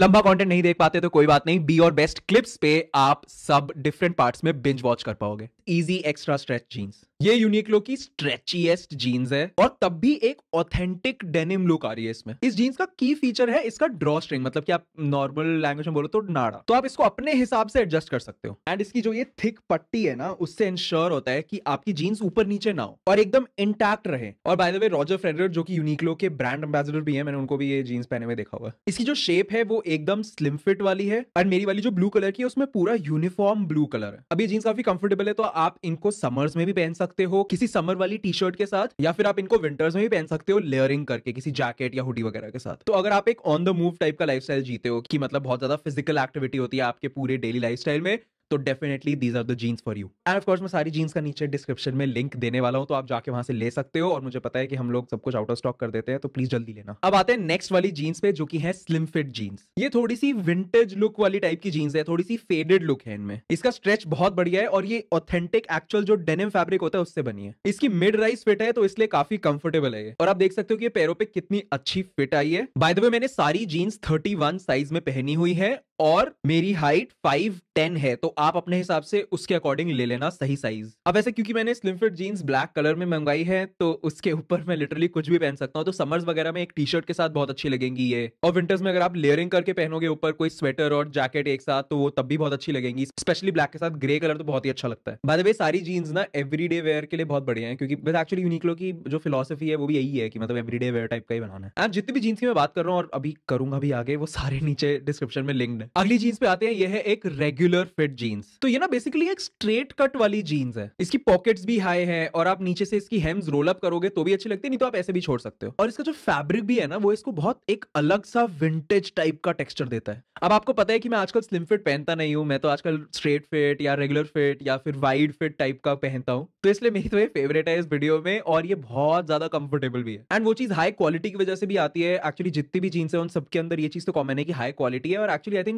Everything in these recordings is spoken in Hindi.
लंबा कंटेंट नहीं देख पाते तो कोई बात नहीं बी और बेस्ट क्लिप्स पे आप सब डिफरेंट पार्ट्स में बिंज वॉच कर पाओगे इजी एक्स्ट्रा स्ट्रेच जीन्स ये यूनिक्लो की स्ट्रेचिएस्ट जीन्स है और तब भी एक ऑथेंटिक डेनिम लुक आ रही है इसमें इस जीन्स का की फीचर है इसका ड्रॉ स्ट्रिंग मतलब कि आप नॉर्मल लैंग्वेज में बोलो तो नाड़ा तो आप इसको अपने हिसाब से एडजस्ट कर सकते हो एंड इसकी जो ये थिक पट्टी है ना उससे इंश्योर होता है कि आपकी जीन्स ऊपर नीचे ना हो और एकदम इंटैक्ट रहे और by the way Roger Federer जो कि यूनिक्लो के ब्रांड एम्बेसडर भी है मैंने उनको भी ये जीन्स पहने हुए देखा हुआ इसकी जो शेप है वो एकदम स्लिम फिट वाली है और मेरी वाली जो ब्लू कलर की है उसमें पूरा यूनिफॉर्म ब्लू कलर है अभी जीन्स काफी कंफर्टेबल है तो आप इनको समर्स में भी पहन सकते सकते हो किसी समर वाली टी शर्ट के साथ या फिर आप इनको विंटर्स में भी पहन सकते हो लेयरिंग करके किसी जैकेट या हुडी वगैरह के साथ तो अगर आप एक ऑन द मूव टाइप का लाइफ जीते हो कि मतलब बहुत ज्यादा फिजिकल एक्टिविटी होती है आपके पूरे डेली लाइफ में तो definitely these are the jeans for you and of course मैं सारी जीन्स का नीचे डिस्क्रिप्शन में लिंक देने वाला हूँ तो आप जाके वहां से ले सकते हो और मुझे पता है कि हम लोग सब कुछ आउट ऑफ स्टॉक कर देते हैं तो प्लीज जल्दी लेना अब आते हैं नेक्स्ट वाली जीन्स पे जो कि है स्लिम फिट जीन्स ये थोड़ी सी विंटेज लुक वाली टाइप की जीन्स है थोड़ी सी फेडेड लुक है इनमें इसका स्ट्रेच बहुत बढ़िया है और ये ऑथेंटिक एक्चुअल जो डेनिम फैब्रिक होता है उससे बनी है इसकी मिड राइज फिट है तो इसलिए काफी कंफर्टेबल है और आप देख सकते हो कि पैरों पर कितनी अच्छी फिट आई है बाय द वे मैंने सारी जीन्स थर्टी साइज में पहनी हुई है और मेरी हाइट फाइव टेन है तो आप अपने हिसाब से उसके अकॉर्डिंग ले लेना सही साइज अब ऐसे क्योंकि मैंने slim fit jeans black colour में मंगाई है तो उसके ऊपर मैं लिटरली कुछ भी पहन सकता हूँ तो समर्स वगैरह में एक टी शर्ट के साथ बहुत अच्छी लगेंगी ये और विंटर्स में अगर आप लेयरिंग करके पहनोगे ऊपर कोई स्वेटर और जैकेट एक साथ तो वो तब भी बहुत अच्छी लगेंगी स्पेशली ब्लैक के साथ ग्रे कलर तो बहुत ही अच्छा लगता है बाद द वे सारी जीन्स ना एवरी वेयर के लिए बहुत बढ़िया है क्योंकि बस एक्चुअली यूनिक्लो की जो फिलोसफी है वो भी यही है कि मतलब एवरी वेयर टाइप का ही बनाना है जितनी भी जीन्स की मैं बात कर रहा हूँ और अभी करूंगा भी आगे वो सारे नीचे डिस्क्रिप्शन में लिंक में अगली जीन्स पे आते हैं यह है एक रेगुलर फिट जीन्स तो ये ना बेसिकली एक स्ट्रेट कट वाली जीन्स है इसकी पॉकेट्स भी हाई है और आप नीचे से इसकी हेम्स रोल अप करोगे तो भी अच्छी लगती है नहीं तो आप ऐसे भी छोड़ सकते हो और इसका जो फैब्रिक भी है ना वो इसको बहुत एक अलग सा विंटेज टाइप का टेक्सचर देता है अब आपको पता है कि मैं आजकल स्लिम फिट पहनता नहीं हूं मैं तो आजकल स्ट्रेट फिट या रेगुलर फिट या फिर वाइड फिट टाइप का पहनता हूँ तो इसलिए मेरी तो ये फेवरेट है इस वीडियो में और ये बहुत ज्यादा कंफर्टेबल भी है एंड वो चीज हाई क्वालिटी की वजह से भी आती है एक्चुअली जितनी भी जीन्स है उन सबके अंदर ये चीज तो कॉमन है कि हाई क्वालिटी है और एक्चुअली आई थिंक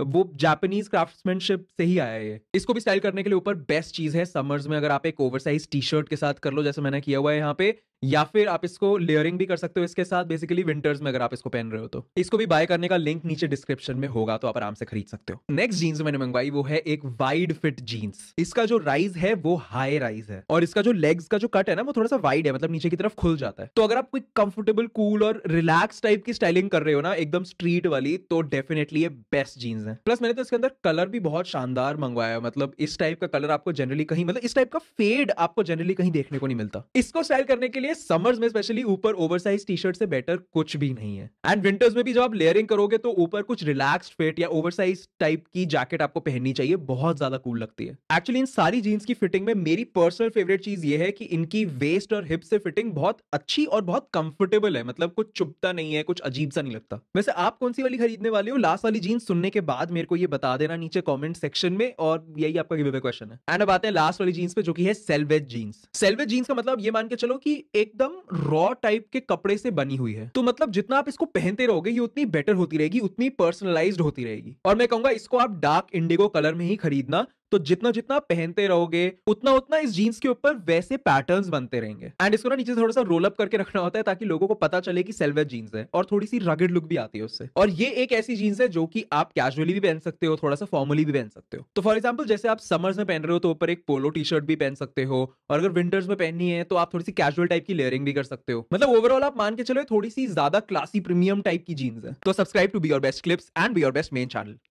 वो जापानीज क्राफ्टमैनशिप से ही आया है इसको भी स्टाइल करने के लिए ऊपर बेस्ट चीज़ है समर्स में अगर आप एक ओवरसाइज टी शर्ट के साथ कर लो जैसे मैंने किया हुआ है यहाँ पे या फिर आप इसको लेयरिंग भी कर सकते हो इसके साथ बेसिकली विंटर्स में अगर आप इसको पहन रहे हो तो इसको भी बाय करने का लिंक नीचे डिस्क्रिप्शन में होगा तो आप आराम से खरीद सकते हो नेक्स्ट जीन्स मैंने मंगवाई वो है एक वाइड फिट जीन्स इसका जो राइज है वो हाई राइज है और इसका जो लेग्स का जो कट है ना वो थोड़ा सा वाइड है मतलब नीचे की तरफ खुल जाता है तो अगर आप कोई कंफर्टेबल कूल और रिलैक्स टाइप की स्टाइलिंग कर रहे हो ना एकदम स्ट्रीट वाली तो डेफिनेटली ये बेस्ट जीन्स चीज है प्लस मैंने तो इसके अंदर कलर भी बहुत शानदार मंगवाया मतलब इस टाइप का कलर आपको जनरली कहीं मतलब इस टाइप का फेड आपको जनरली कहीं देखने को नहीं मिलता इसको स्टाइल करने के लिए समर्स में स्पेशली ऊपर ओवर साइज टी शर्ट से बेटर कुछ भी नहीं है एंड विंटर्स में भी जब आप लेयरिंग करोगे तो ऊपर कुछ रिलैक्स फिट या ओवर साइज टाइप की जैकेट आपको पहननी चाहिए बहुत ज्यादा कूल लगती है एक्चुअली इन सारी जीन्स की फिटिंग में मेरी पर्सनल फेवरेट चीज ये है कि इनकी वेस्ट और हिप से फिटिंग बहुत अच्छी और बहुत कंफर्टेबल है मतलब कुछ चुपता नहीं है कुछ अजीब सा नहीं लगता वैसे आप कौन सी वाली खरीदने वाले हो लास्ट वाली जीन्स सुनने के बाद बाद मेरे को ये बता देना नीचे कमेंट सेक्शन में और यही आपका गिवे क्वेश्चन है एंड अब आते हैं लास्ट वाली जींस पे जो कि है सेल्वेज जींस सेल्वेज जींस का मतलब ये मान के चलो कि एकदम रॉ टाइप के कपड़े से बनी हुई है तो मतलब जितना आप इसको पहनते रहोगे ये उतनी बेटर होती रहेगी उतनी पर्सनलाइज होती रहेगी और मैं कहूंगा इसको आप डार्क इंडिगो कलर में ही खरीदना तो जितना जितना पहनते रहोगे उतना उतना इस जीन्स के ऊपर वैसे पैटर्न्स बनते रहेंगे एंड इसको ना नीचे थोड़ा सा रोल अप करके रखना होता है ताकि लोगों को पता चले कि सेल्वेज जीन्स है और थोड़ी सी रगेड लुक भी आती है उससे और ये एक ऐसी जीन्स है जो कि आप कैजुअली भी पहन सकते हो थोड़ा सा फॉर्मली भी पहन सकते हो तो फॉर एग्जाम्पल जैसे आप समर्स में पहन रहे हो तो ऊपर एक पोलो टी शर्ट भी पहन सकते हो और अगर विंटर्स में पहननी है तो आप थोड़ी सी कैजुअल टाइप की लेयरिंग भी कर सकते हो मतलब ओवरऑल आप मान के चलो थोड़ी सी ज्यादा क्लासी प्रीमियम टाइप की जीन्स है तो subscribe to be your best clips and be your best men channel